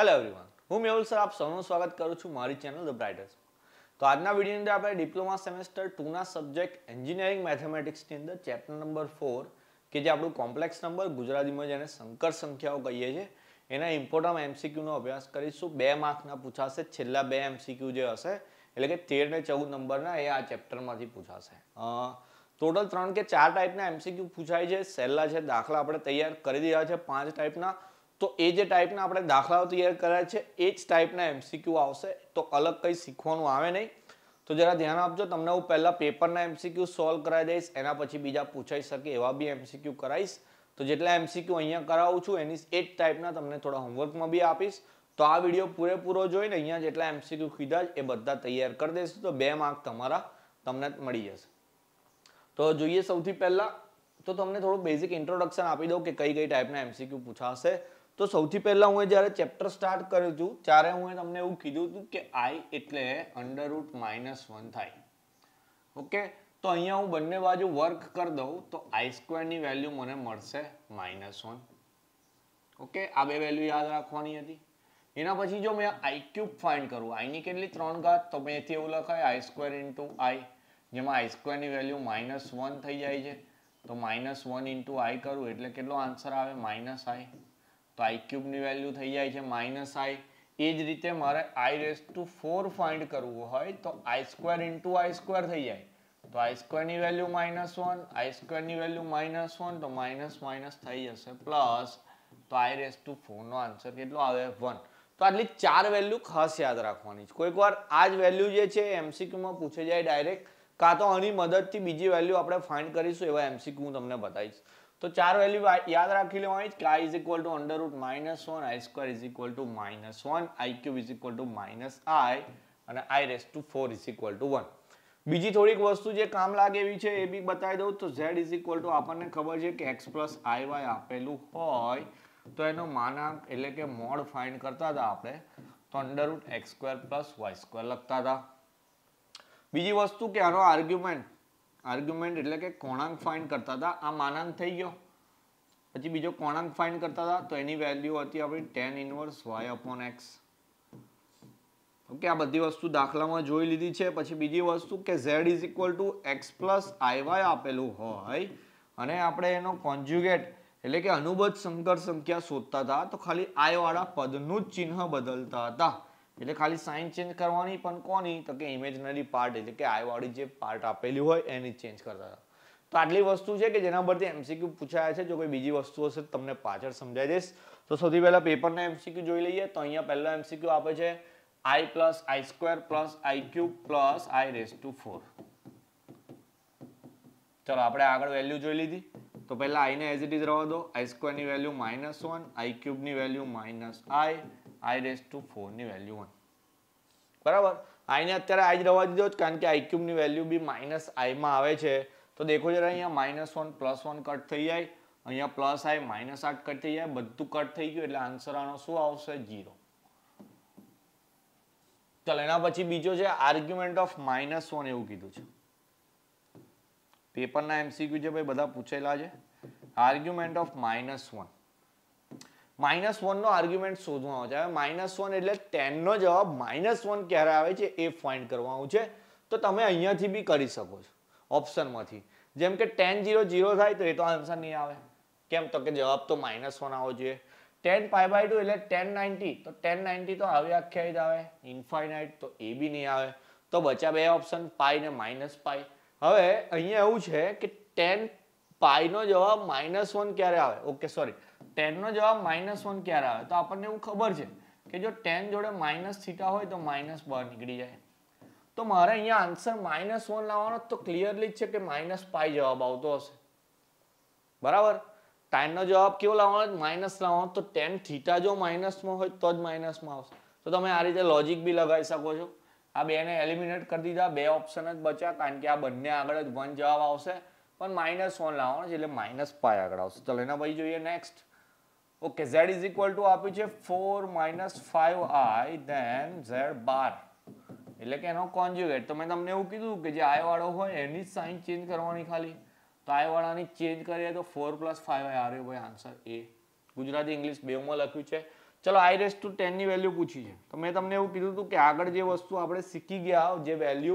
hello everyone હું Mehul sir આપ સૌનું સ્વાગત કરું છું મારી ચેનલ ધ બ્રાઇટર્સ તો આજના વિડીયોની અંદર આપણે ડિપ્લોમા સેમેસ્ટર ટુના સબ્જેક્ટ એન્જિનિયરિંગ મેથેમેટિક્સની અંદર ચેપ્ટર નંબર ફોર કે જે આપણું કોમ્પ્લેક્સ નંબર ગુજરાતીમાં જેને સંકર સંખ્યાઓ કહીએ છીએ એના ઇમ્પોર્ટન્ટ એમસીક્યુનો અભ્યાસ કરીશું બે માર્કના પૂછાશે છેલ્લા બે એમસીક્યુ જે હશે એટલે કે તેર ને ચૌદ નંબરના એ આ ચેપ્ટરમાંથી પૂછાશે ટોટલ ત્રણ કે ચાર ટાઈપના એમસીક્યુ પૂછાય છે સહેલા છે દાખલા આપણે તૈયાર કરી દીધા છે પાંચ ટાઈપના તો એ જે ટાઈપના આપણે દાખલાઓ તૈયાર કર્યા છે એ જ ટાઈપના એમસીક્યુ આવશે તો અલગ કંઈ શીખવાનું આવે નહીં તો જરા ધ્યાન આપજો તમને હું પહેલાં પેપરના એમસીક્યુ સોલ્વ કરાવી દઈશ એના પછી બીજા પૂછાઈ શકે એવા બી એમસીક્યુ કરાવીશ તો જેટલા એમસીક્યુ અહીંયા કરાવું છું એની એ જ ટાઈપના તમને થોડા હોમવર્કમાં બી આપીશ તો આ વિડીયો પૂરેપૂરો જોઈને અહીંયા જેટલા એમસીક્યુ કીધા એ બધા તૈયાર કરી દેશું તો બે માર્ક તમારા તમને મળી જશે તો જોઈએ સૌથી પહેલાં તો તમને થોડું બેઝિક ઇન્ટ્રોડક્શન આપી દઉં કે કઈ કઈ ટાઈપના એમસીક્યુ પૂછાશે તો સૌથી પહેલાં હું જ્યારે ચેપ્ટર સ્ટાર્ટ કર્યું હતું ત્યારે હું તમને એવું કીધું હતું કે આઈ એટલે અંડરરૂટ માઇનસ વન થાય ઓકે તો અહીંયા હું બંને બાજુ વર્ક કરી દઉં તો આઈ સ્ક્વેરની વેલ્યુ મને મળશે માઇનસ વન ઓકે આ બે વેલ્યુ યાદ રાખવાની હતી એના પછી જો મેં આઈ ક્યુબ ફાઇન્ડ કરું આઈની કેટલી ત્રણ ઘાત તો એથી એવું લખાય આઈ સ્ક્વેર ઇન્ટુ આઈ જેમાં આઈ સ્ક્વેરની વેલ્યુ માઇનસ વન થઈ જાય છે તો માઇનસ વન ઇન્ટુ આઈ કરું એટલે કેટલો આન્સર આવે માઇનસ આઈ તો આઈ ક્યુબની વેલ્યુ થઈ જાય છે માઇનસ આઈ એ જ રીતે મારે i raise to four find કરવું હોય તો i square into i square થઈ જાય તો આઈ સ્ક્વેરની વેલ્યુ માઇનસ વન આઈ સ્ક્વેરની વેલ્યુ માઇનસ વન તો માઇનસ માઇનસ થઈ જશે પ્લસ તો આઈ રેસ ટુ ફોરનો આન્સર કેટલો આવે વન તો આટલી ચાર વેલ્યુ ખાસ યાદ રાખવાની છે કોઈક વાર આ જ વેલ્યુ જે છે એમસીક્યુમાં પૂછે જાય ડાયરેક્ટ કાં તો આની મદદથી બીજી વેલ્યુ આપણે ફાઇન્ડ કરીશું એવા એમસીક્યુ હું તમને બતાવીશ તો ચાર વેલ્યુ યાદ રાખી લેવાની કે i is equal to under root minus one i square is equal to minus one i cube is equal to minus i અને i raise to four is equal to one બીજી થોડીક વસ્તુ જે કામ લાગે એવી છે એ બી બતાવી દઉં તો ઝેડ ઇઝ ઇક્વલ ટુ આપણને ખબર છે કે એક્સ પ્લસ આઈ વાય આપેલું હોય તો એનો માનાંક એટલે કે મોડ ફાઇન્ડ કરતા હતા આપણે તો under root x square plus y square લખતા હતા બીજી વસ્તુ કે આનો આર્ગ્યુમેન્ટ આર્ગ્યુમેન્ટ એટલે કે કોણાંક ફાઇન્ડ કરતા હતા આ માનાંક થઈ ગયો પછી બીજો કોણાંક ફાઇન કરતા હતા તો એની વેલ્યુ હતી આપણી tan inverse y upon x okay આ બધી વસ્તુ દાખલામાં જોઈ લીધી છે પછી બીજી વસ્તુ કે z is equal to x plus i y આપેલું હોય અને આપણે એનો કોન્જ્યુગેટ એટલે કે અનુબદ્ધ સંકર સંખ્યા શોધતા હતા તો ખાલી આયવાળા પદનું જ ચિહ્ન બદલતા હતા એટલે ખાલી સાઇન ચેન્જ કરવાની પણ કોની તો કે ઇમેજનરી પાર્ટ એટલે કે આઈવાળી જે પાર્ટ આપેલી હોય એની ચેન્જ કરતા હતા તો આટલી વસ્તુ છે કે જેના પરથી એમસીક્યુ પૂછાયા છે જો કોઈ બીજી વસ્તુ હશે તમને પાછળ સમજાઈ દઈશ તો સૌથી પહેલાં પેપરના એમસીક્યુ જોઈ લઈએ તો અહીંયા પહેલો એમસીક્યુ આપે છે i plus i square plus i cube plus i raise to four ચલો આપણે આગળ વેલ્યુ જોઈ લીધી તો પહેલા આઈને એઝ ઇટ ઇઝ રહો દો આઈ સ્ક્વેરની વેલ્યુ માઇનસ વન આઈ ની value minus i i raise to ની વેલ્યુ વન બરાબર આઈને અત્યારે આઈ જ રહેવા દીધો જ કારણ કે આઈ ની વેલ્યુ બી માઇનસ આઈમાં આવે છે તો દેખો જરા અહીંયા minus one plus one cut થઈ જાય અહીંયા પ્લસ આઈ માઇનસ આઠ કટ થઈ જાય બધું કટ થઈ ગયું એટલે આન્સર આનો શું આવશે જીરો ચાલો એના પછી બીજો છે આર્ગ્યુમેન્ટ ઓફ માઇનસ વન એવું કીધું છે પેપરના એમસીક્યુ જે ભાઈ બધા પૂછેલા છે argument of minus one minus વનનો આર્ગ્યુમેન્ટ શોધવાનો છે હવે માઇનસ વન એટલે ટેનનો જવાબ માઇનસ વન ક્યારે આવે છે એ ફાઇન્ડ કરવાનું છે તો તમે અહીંયાથી બી કરી શકો છો ઓપ્શનમાંથી જેમ કે ટેન જીરો જીરો થાય તો એ તો આન્સર નહીં આવે કેમ તો કે જવાબ તો માઇનસ વન આવવો જોઈએ ટેન પાઈ બાય ટુ એટલે ટેન નાઇન્ટી તો ટેન નાઇન્ટી તો આવી આખ્યાયિત આવે ઇન્ફાઇનાઇટ તો એ બી નહીં આવે તો બચ્યા બે ઓપ્શન પાઈ ને માઇનસ પાઈ હવે અહીંયા એવું છે કે ટેન પાઈનો જવાબ માઇનસ વન ક્યારે આવે ઓકે સોરી ટેનનો જવાબ માઇનસ વન ક્યારે આવે તો આપણને એવું ખબર છે કે જો ટેન જોડે માઇનસ થીટા હોય તો માઇનસ બાર નીકળી જાય તો મારે અહીંયા આન્સર માઇનસ વન લાવવાનો તો ક્લિયરલી જ છે કે માઇનસ પાઈ જવાબ આવતો હશે બરાબર ટેનનો જવાબ કેવો લાવવાનો માઇનસ લાવવાનો તો ટેન થીટા જો માઇનસમાં હોય તો જ માઇનસમાં આવશે તો તમે આ રીતે લોજિક બી લગાવી શકો છો આ બેને એલિમિનેટ કરી દીધા બે ઓપ્શન જ બચ્યા કારણ કે આ બંને આગળ જ વન જવાબ આવશે પણ માઇનસ વન લાવવાનો છે એટલે માઇનસ પાય આગળ આવશે ચલો એના પછી જોઈએ next okay z is equal to આપ્યું છે four minus five i then z bar એટલે કે એનો કોન્જ્યુગેટ તો મેં તમને એવું કીધું કે જે આઈ વાળો હોય એની સાઇન ચેન્જ કરવાની ખાલી તો આય વાળાની ચેન્જ કરીએ તો ફોર પ્લસ ફાઈવ આઈ આવ્યો ભાઈ આન્સર એ ગુજરાતી ઇંગ્લિશ બેમાં લખ્યું છે ચલો આઈ રેસ ટુ ટેનની વેલ્યુ પૂછી છે તો મેં તમને એવું કીધું હતું કે આગળ જે વસ્તુ આપણે શીખી ગયા જે વેલ્યુ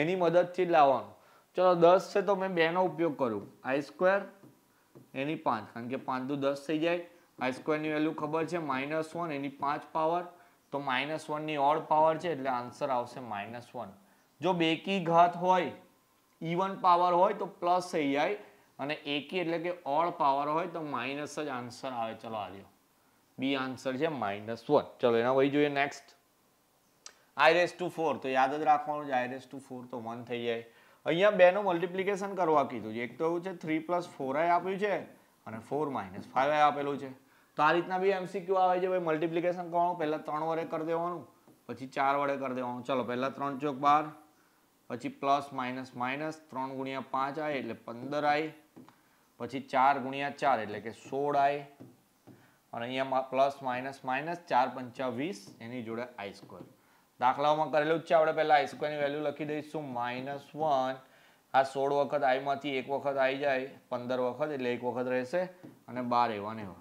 એની મદદથી જ લાવવાનું ચલો દસ છે તો મેં બેનો ઉપયોગ કરું આઈ સ્ક્વેર એની પાંચ કારણ કે પાંચ દુ દસ થઈ જાય આઈ સ્ક્વેરની વેલ્યુ ખબર છે માઇનસ વન એની પાંચ પાવર તો માઇનસ વનની ઓડ પાવર છે એટલે આન્સર આવશે માઇનસ વન જો બેકી ઘાત હોય ઇવન પાવર હોય તો પ્લસ થઈ જાય અને એકી એટલે કે ઓડ પાવર હોય તો માઇનસ જ આન્સર આવે ચલો આવ્યો બી આન્સર છે માઇનસ વન ચલો એના વહી જોઈએ next i raise to four તો યાદ જ રાખવાનું છે આઈ ટુ ફોર તો વન થઈ જાય અહીંયા બેનું મલ્ટિપ્લિકેશન કરવા કીધું છે એક તો એવું છે થ્રી પ્લસ ફોર આઈ આપ્યું છે અને ફોર માઇનસ ફાઈવ આઈ આપેલું છે તો આ રીતના બી એમસીક્યુ આવે છે ભાઈ મલ્ટિપ્લિકેશન કરવાનું પહેલાં ત્રણ વડે કરી દેવાનું પછી ચાર વડે કરી દેવાનું ચલો પહેલાં ત્રણ ચોક બાર પછી પ્લસ માઇનસ માઇનસ ત્રણ ગુણ્યા પાંચ આય એટલે પંદર આય પછી ચાર ગુણ્યા ચાર એટલે કે સોળ આય અને અહીંયા પ્લસ માઇનસ માઇનસ ચાર પંચા વીસ એની જોડે આઈ સ્ક્વેર દાખલાઓમાં કરેલું જ છે આપણે પહેલાં આઈ સ્ક્વેરની વેલ્યુ લખી દઈશું માઇનસ વન આ સોળ વખત આઈમાંથી એક વખત આવી જાય પંદર વખત એટલે એક વખત રહેશે અને બાર એવા ને એવા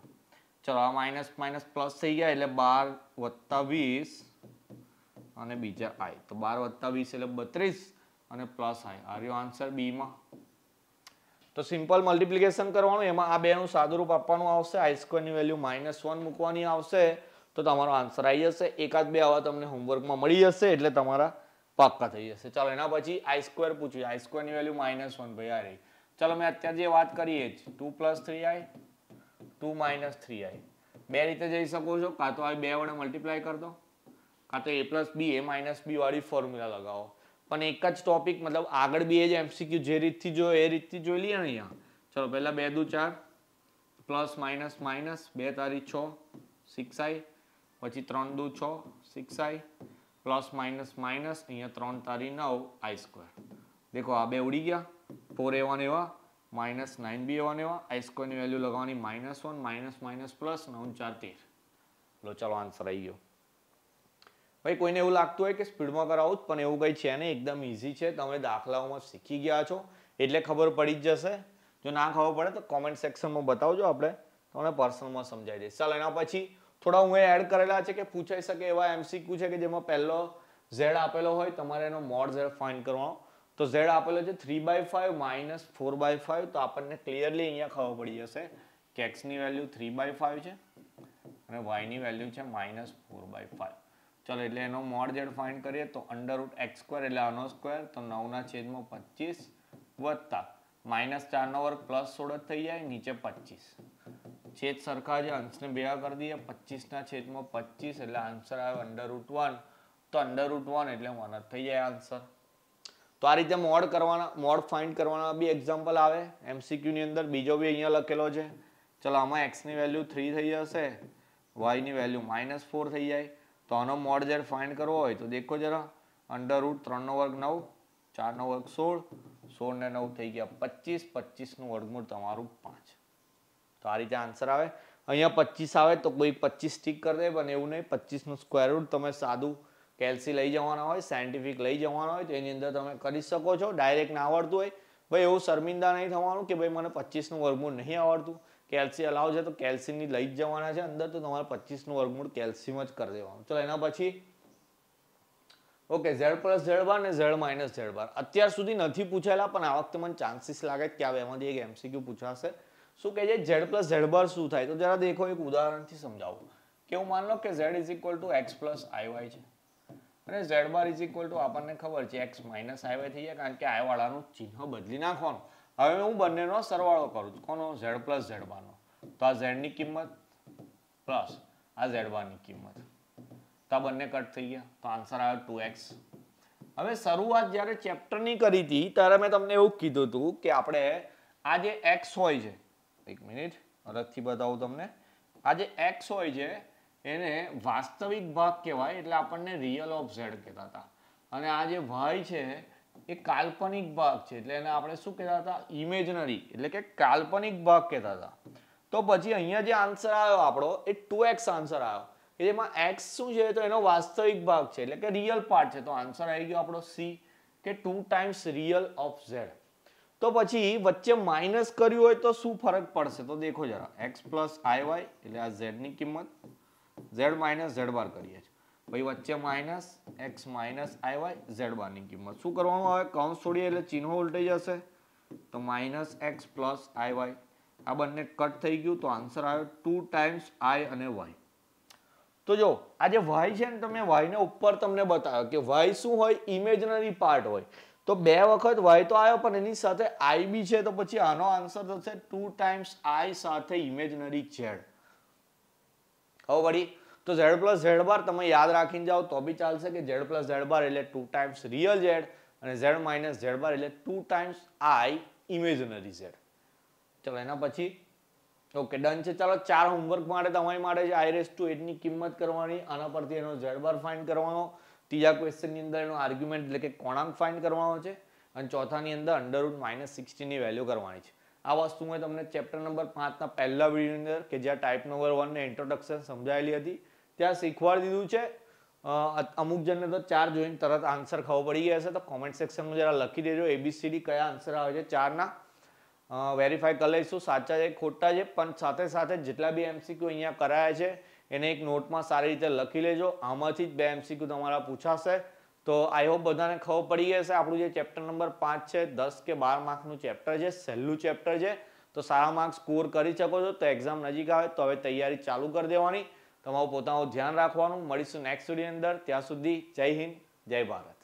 ચલો આ માઇનસ માઇનસ પ્લસ થઈ ગયા એટલે બાર વત્તા વીસ અને બીજા આઈ તો બાર વત્તા વીસ એટલે બત્રીસ અને plus i are you answer બીમાં તો સિમ્પલ મલ્ટીપ્લિકેશન કરવાનું એમાં આ બે બેનું સાદુરૂપ આપવાનું આવશે આઈ સ્ક્વેરની વેલ્યુ માઇનસ વન મૂકવાની આવશે તો તમારો આન્સર આવી જશે એકાદ બે આવા તમને હોમવર્કમાં મળી જશે એટલે તમારા પાક્કા થઈ જશે ચાલો એના પછી આઈ સ્ક્વેર પૂછ્યું આઈ સ્ક્વેરની વેલ્યુ માઇનસ વન ભાઈ આ રહી ચાલો મેં અત્યારે જે વાત કરીએ જ two plus three i two minus three i બે રીતે જઈ શકો છો કાં તો આ બે વડે મલ્ટીપ્લાય કરી દો કાં તો એ પ્લસ બી એ માઇનસ બી વાળી ફોર્મ્યુલા લગાવો પણ એક જ ટોપિક મતલબ આગળ બી એ જ એમસીક્યુ જે રીતથી જો એ રીતથી જોઈ લઈએ અહીંયા ચલો પહેલાં બે દુ ચાર પ્લસ માઇનસ માઇનસ બે તારીખ છ સિક્સ આઈ પછી ત્રણ દુ છ six i plus minus minus અહીંયા ત્રણ તારી નવ આઈ સ્ક્વેર દેખો આ બે ઉડી ગયા ફોર એ વન એવા માઇનસ નાઇન બી એવા એવા આઈ સ્ક્વેરની વેલ્યુ લગાવવાની minus one minus minus plus નવ ચાર તેર લો ચાલો આન્સર આવી ગયો ભાઈ કોઈને એવું લાગતું હોય કે સ્પીડમાં કરાવું જ પણ એવું કંઈ છે ને એકદમ ઇઝી છે તમે દાખલાઓમાં શીખી ગયા છો એટલે ખબર પડી જ જશે જો ના ખબર પડે તો કોમેન્ટ સેક્શનમાં બતાવજો આપણે તમને પર્સનલમાં સમજાવી દઈશ ચાલો એના પછી થોડા હું એડ કરેલા છે કે પૂછાઈ શકે એવા એમસીક્યુ છે કે જેમાં પહેલો ઝેડ આપેલો હોય તમારે એનો મોડ ઝેડ ફાઇન કરવાનો તો ઝેડ આપેલો છે three by five minus four by five તો આપણને ક્લિયરલી અહીંયા ખબર પડી જશે કે એક્સની વેલ્યુ થ્રી બાય ફાઈવ છે અને વાયની વેલ્યુ છે માઇનસ ફોર બાય ફાઈવ ચલો એટલે એનો મોડ જેડ ફાઇન્ડ કરીએ તો અંડરરૂટ એક્સ સ્ક્વેર એટલે આનો સ્ક્વેર તો નવના છેદમાં પચીસ વત્તા માઇનસ ચારનો વર્ગ પ્લસ સોળ જ થઈ જાય નીચે પચીસ છેદ સરખા જે અંશને ભેગા કરી દઈએ પચીસના છેદમાં પચીસ એટલે આન્સર આવે અંડર રૂટ વન તો અંડર રૂટ વન એટલે વન જ થઈ જાય આન્સર તો આ રીતે મોડ કરવાના મોડ ફાઇન્ડ કરવાના બી એક્ઝામ્પલ આવે એમસીક્યુની અંદર બીજો બી અહીંયા લખેલો છે ચલો આમાં એક્સની વેલ્યુ થ્રી થઈ જશે વાયની વેલ્યુ માઇનસ ફોર થઈ જાય તો આનો મોડ ઝેડ ફાઇન્ડ કરવો હોય તો દેખો જરા અંડર રૂટ ત્રણનો વર્ગ નવ ચારનો વર્ગ સોળ સોળ ને નવ થઈ ગયા પચીસ પચીસનું વર્ગમૂળ તમારું પાંચ તો આ રીતે આન્સર આવે અહીંયા પચીસ આવે તો કોઈ પચીસ ટીક કરી દે પણ એવું નહીં પચીસનું સ્ક્વેર રૂટ તમે સાદું કેલ્સી લઈ જવાના હોય સાયન્ટિફિક લઈ જવાના હોય તો એની અંદર તમે કરી શકો છો ડાયરેક્ટ ના આવડતું હોય ભાઈ એવું શર્મિંદા નહીં થવાનું કે ભાઈ મને પચીસનું વર્ગમૂળ નહીં આવડતું કેલ્સી અલાવ છે તો કેલ્સીની લઈ જ જવાના છે અંદર તો તમારે પચીસનું વર્ગમૂળ કેલ્સીમાં જ કરી દેવાનું ચલો એના પછી okay z plus z bar ને ઝેડ માઇનસ ઝેડ બાર અત્યાર સુધી નથી પૂછાયેલા પણ આ વખતે મને ચાન્સીસ લાગે કે આવે એમાંથી એક એમસીક્યુ પૂછાશે શું કહે છે ઝેડ પ્લસ ઝેડ બાર શું થાય તો જરા દેખો એક ઉદાહરણથી સમજાવું કે હું માન લો કે z is equal to x plus i y છે અને z bar is equal to આપણને ખબર છે એક્સ માઇનસ આઈવાય થઈ જાય કારણ કે આઈ વાળાનું ચિહ્ન બદલી નાખવાનું હવે હું બંનેનો સરવાળો કરું છું કોનો ઝેડ પ્લસ ઝેડ બારનો તો આ ઝેડની કિંમત પ્લસ આ ઝેડ બારની કિંમત તો આ બંને કટ થઈ ગયા તો આન્સર આવ્યો ટુ એક્સ હવે શરૂઆત જ્યારે ચેપ્ટરની કરી હતી ત્યારે મેં તમને એવું કીધું હતું કે આપણે આ જે એક્સ હોય છે એક મિનિટ અલગથી બતાવું તમને આ જે એક્સ હોય છે એને વાસ્તવિક ભાગ કહેવાય એટલે આપણને રિયલ ઓફ ઝેડ કહેતા હતા અને આ જે વાય છે એ કાલ્પનિક ભાગ છે એટલે એને આપણે શું કહેતા હતા ઇમેજનરી એટલે કે કાલ્પનિક ભાગ કહેતા હતા તો પછી અહીંયા જે આન્સર આવ્યો આપણો એ ટુ એક્સ આન્સર આવ્યો કે જેમાં એક્સ શું છે તો એનો વાસ્તવિક ભાગ છે એટલે કે રિયલ પાર્ટ છે તો આન્સર આવી ગયો આપણો C K two times real of Z તો પછી વચ્ચે માઇનસ કર્યું હોય તો શું ફરક પડશે તો દેખો જરા એક્સ પ્લસ આઈ વાય એટલે આ ઝેડની કિંમત ઝેડ માઇનસ ઝેડ બાર કરીએ છીએ ભાઈ વચ્ચે minus x minus i y z બારની કિંમત શું કરવાનું આવે કૌંસ છોડીએ એટલે ચિહ્નો ઉલટાઈ જશે તો minus x plus i y આ બંને કટ થઈ ગયું તો આન્સર આવ્યો ટુ ટાઈમ્સ આઈ અને વાય તો જો આ જે વાય છે ને તમે વાયને ઉપર તમને બતાવ્યો કે વાય શું હોય ઇમેજનરી પાર્ટ હોય તો બે વખત વાય તો આવ્યો પણ એની સાથે આઈ બી છે તો પછી આનો આન્સર થશે ટુ ટાઈમ્સ આઈ સાથે ઇમેજનરી ઝેડ હવે વળી તો ઝેડ પ્લસ ઝેડ બાર તમે યાદ રાખીને જાઓ તો બી ચાલશે કે ઝેડ પ્લસ ઝેડ બાર એટલે ટુ ટાઈમ્સ રિયલ ઝેડ અને ઝેડ માઇનસ ઝેડ બાર એટલે two times i imaginary z ચલો એના પછી ઓકે ડન છે ચાલો ચાર હોમવર્ક માટે તમારી માટે છે આઈ રેસ ટુ એટની કિંમત કરવાની આના પરથી એનો ઝેડ બાર ફાઇન્ડ કરવાનો ત્રીજા ક્વેશ્ચનની અંદર એનો આર્ગ્યુમેન્ટ એટલે કે કોણાંક ફાઇન્ડ કરવાનો છે અને ચોથાની અંદર અંડરવુડ માઇનસ સિક્સટીની વેલ્યુ કરવાની છે આ વસ્તુ મેં તમને ચેપ્ટર નંબર પાંચના પહેલા વિડીયોની અંદર કે જ્યાં ટાઈપ નંબર વનને ઇન્ટ્રોડક્શન સમજાયેલી હતી ત્યાં શીખવાડી દીધું છે અમુક જણને તો ચાર જોઈને તરત આન્સર ખબર પડી ગયા હશે તો કોમેન્ટ સેક્શનમાં જરા લખી દેજો એબીસીડી કયા આન્સર આવે છે ચારના વેરીફાઈ કરી લઈશું સાચા છે ખોટા છે પણ સાથે સાથે જેટલા બી એમસીક્યુ અહીંયા કરાયા છે એને એક નોટમાં સારી રીતે લખી લેજો આમાંથી જ બે એમસીક્યુ તમારા પૂછાશે તો આઈ હોપ બધાને ખબર પડી ગઈ હશે આપણું જે ચેપ્ટર નંબર પાંચ છે દસ કે બાર માર્કનું ચેપ્ટર છે સહેલું ચેપ્ટર છે તો સારા માર્ક્સ સ્કોર કરી શકો છો તો એક્ઝામ નજીક આવે તો હવે તૈયારી ચાલુ કરી દેવાની તમારું પોતાનું ધ્યાન રાખવાનું મળીશું નેક્સ્ટ વિડીયોની અંદર ત્યાં સુધી જય હિન્દ જય ભારત